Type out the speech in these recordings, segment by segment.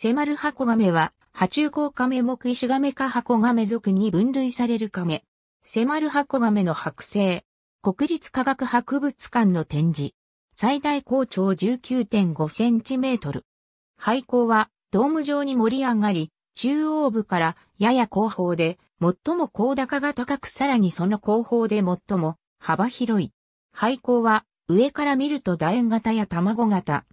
セマルハコガメは、爬虫甲カメ目石ガメかハコガメ属に分類されるカメ。セマルハコガメの剥製。国立科学博物館の展示。最大高長19.5センチメートル。廃校は、ドーム状に盛り上がり、中央部からやや後方で、最も高高が高くさらにその後方で最も幅広い。廃校は、上から見ると楕円型や卵型。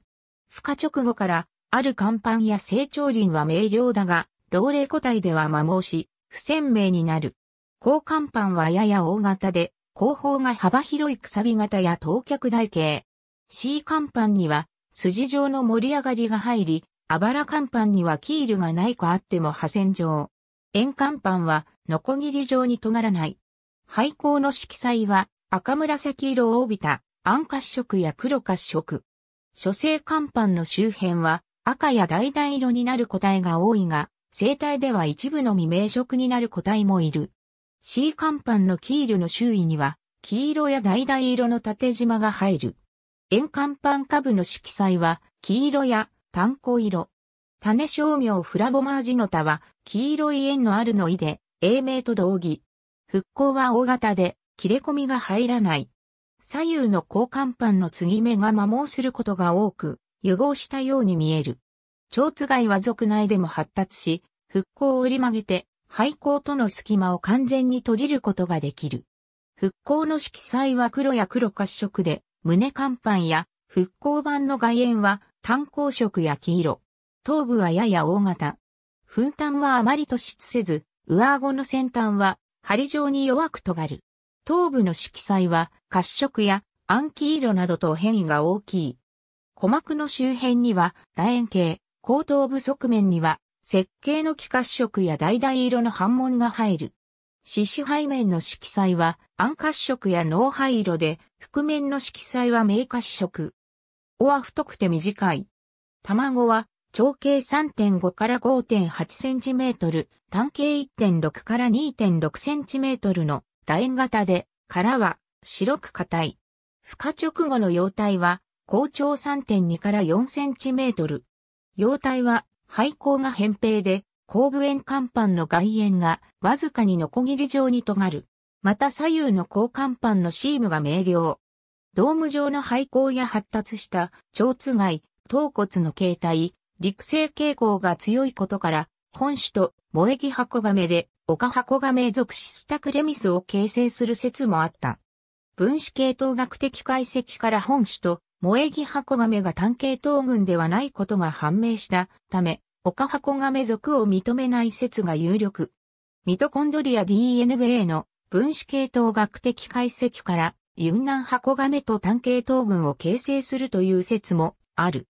孵化直後からある甲板や成長林は明瞭だが、老齢個体では摩耗し、不鮮明になる。高甲板はやや大型で、後方が幅広いくさび型や当脚台形。C 甲板には筋状の盛り上がりが入り、あばら甲板にはキールがないかあっても破線状。円甲板はノコギリ状に尖らない。廃校の色彩は赤紫色を帯びた暗褐色や黒褐色。諸星甲板の周辺は赤や橙色になる個体が多いが、生態では一部の未明色になる個体もいる。C 甲板の黄色の周囲には、黄色や橙色の縦縞が入る。円甲板下部の色彩は、黄色や炭鉱色。種商名フラボマージノタは、黄色い円のあるの意で、英名と同義。復興は大型で、切れ込みが入らない。左右の高甲板の継ぎ目が摩耗することが多く、融合したように見える。蝶津貝は族内でも発達し、復興を折り曲げて、廃校との隙間を完全に閉じることができる。復興の色彩は黒や黒褐色で、胸乾板や復興版の外縁は炭鉱色や黄色。頭部はやや大型。粉炭はあまり突出せず、上顎の先端は針状に弱く尖る。頭部の色彩は褐色や暗黄色などと変異が大きい。鼓膜の周辺には楕円形、後頭部側面には設計の気褐色や橙色の反紋が入る。四肢背面の色彩は暗褐色や脳灰色で、覆面の色彩は明褐色。尾は太くて短い。卵は長径3.5から5.8センチメートル、単径1.6から2.6センチメートルの楕円型で、殻は白く硬い。孵化直後の幼体は高長3.2から4センチメートル。容体は廃校が扁平で、後部円甲板の外縁がわずかにノコギリ状に尖る。また左右の高甲板のシームが明瞭。ドーム状の廃校や発達した腸痛外、頭骨の形態、陸性傾向が強いことから、本種と萌木箱亀で、岡箱亀属シスタクレミスを形成する説もあった。分子系統学的解析から本種と萌木箱亀が単系統群ではないことが判明したため、岡箱亀族を認めない説が有力。ミトコンドリア DNA の分子系統学的解析から、ユンナン箱亀と単系統群を形成するという説もある。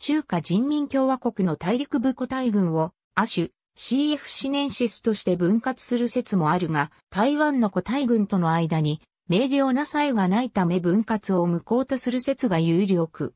中華人民共和国の大陸部個体群を、亜種、CF シネンシスとして分割する説もあるが、台湾の個体群との間に明瞭な差異がないため分割を無効とする説が有力。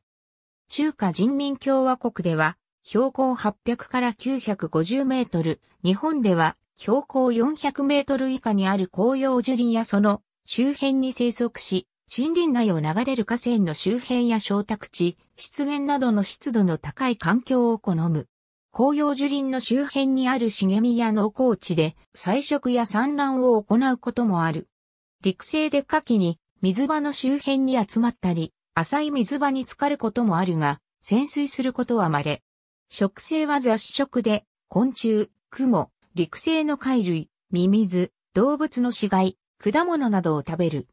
中華人民共和国では、標高800から950メートル、日本では標高400メートル以下にある紅葉樹林やその周辺に生息し、森林内を流れる河川の周辺や小宅地、湿原などの湿度の高い環境を好む。紅葉樹林の周辺にある茂みや農耕地で、採食や産卵を行うこともある。陸生で夏季に水場の周辺に集まったり、浅い水場に浸かることもあるが、潜水することは稀。食性は雑食で、昆虫、蜘蛛、陸生の貝類、ミミズ、動物の死骸、果物などを食べる。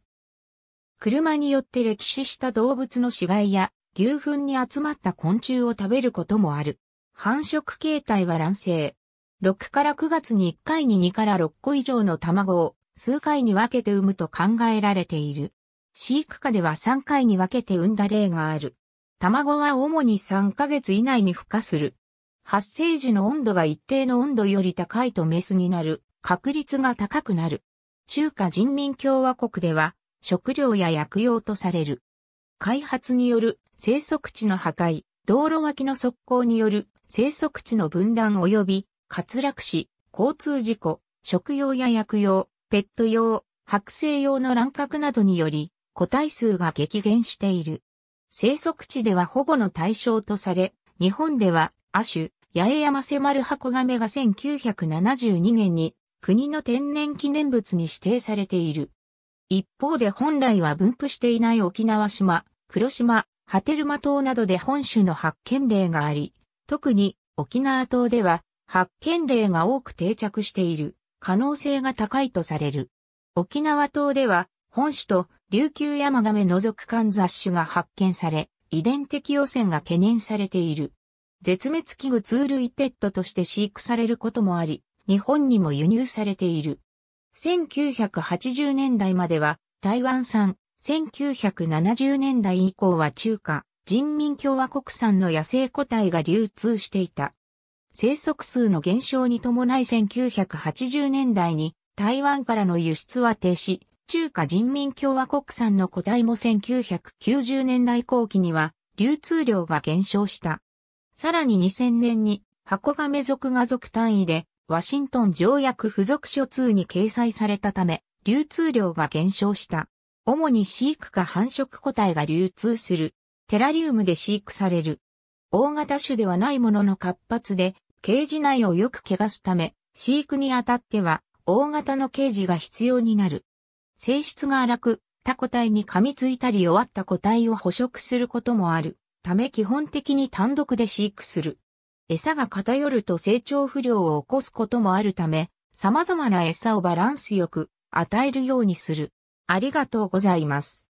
車によって歴史した動物の死骸や牛糞に集まった昆虫を食べることもある。繁殖形態は卵生。6から9月に1回に2から6個以上の卵を数回に分けて産むと考えられている。飼育下では3回に分けて産んだ例がある。卵は主に3ヶ月以内に孵化する。発生時の温度が一定の温度より高いとメスになる確率が高くなる。中華人民共和国では食料や薬用とされる。開発による生息地の破壊、道路脇の側溝による生息地の分断及び滑落死、交通事故、食用や薬用、ペット用、剥製用の乱獲などにより、個体数が激減している。生息地では保護の対象とされ、日本では、亜種、八重山セマルハコガメが1972年に国の天然記念物に指定されている。一方で本来は分布していない沖縄島、黒島、波照間島などで本種の発見例があり、特に沖縄島では発見例が多く定着している。可能性が高いとされる。沖縄島では、本種と琉球山亀のメく間雑種が発見され、遺伝的汚染が懸念されている。絶滅危惧通類ペットとして飼育されることもあり、日本にも輸入されている。1980年代までは台湾産、1970年代以降は中華、人民共和国産の野生個体が流通していた。生息数の減少に伴い1980年代に台湾からの輸出は停止、中華人民共和国産の個体も1990年代後期には流通量が減少した。さらに2000年に箱亀族が族単位でワシントン条約付属書通に掲載されたため流通量が減少した。主に飼育か繁殖個体が流通する。テラリウムで飼育される。大型種ではないものの活発で、ケージ内をよく怪我すため、飼育にあたっては、大型のケージが必要になる。性質が荒く、他個体に噛みついたり弱った個体を捕食することもある。ため基本的に単独で飼育する。餌が偏ると成長不良を起こすこともあるため、様々な餌をバランスよく与えるようにする。ありがとうございます。